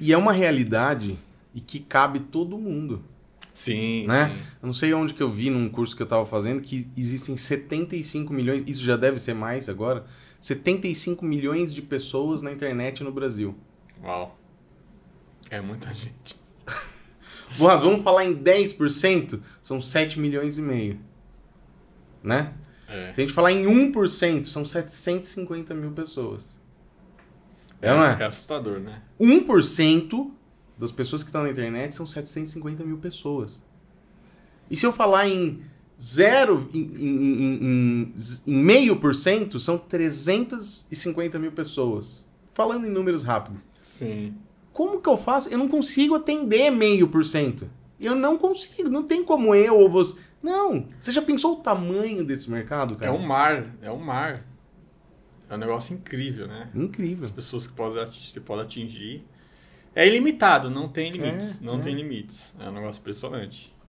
e é uma realidade e que cabe todo mundo. Sim, né? Sim. Eu não sei onde que eu vi num curso que eu estava fazendo que existem 75 milhões, isso já deve ser mais agora, 75 milhões de pessoas na internet no Brasil. Uau. É muita gente. Boas, vamos falar em 10%, são 7 milhões e meio. Né? É. Se a gente falar em 1%, são 750 mil pessoas. É, não é? É assustador, né? 1% das pessoas que estão na internet são 750 mil pessoas. E se eu falar em zero, em, meio por cento, são 350 mil pessoas. Falando em números rápidos. Sim. Como que eu faço? Eu não consigo atender meio por cento. Eu não consigo, não tem como eu ou você. Não, você já pensou o tamanho desse mercado, cara? É um mar, é um mar. É um negócio incrível, né? Incrível. As pessoas que podem você pode atingir. É ilimitado, não tem limites. É, não é. tem limites. É um negócio impressionante.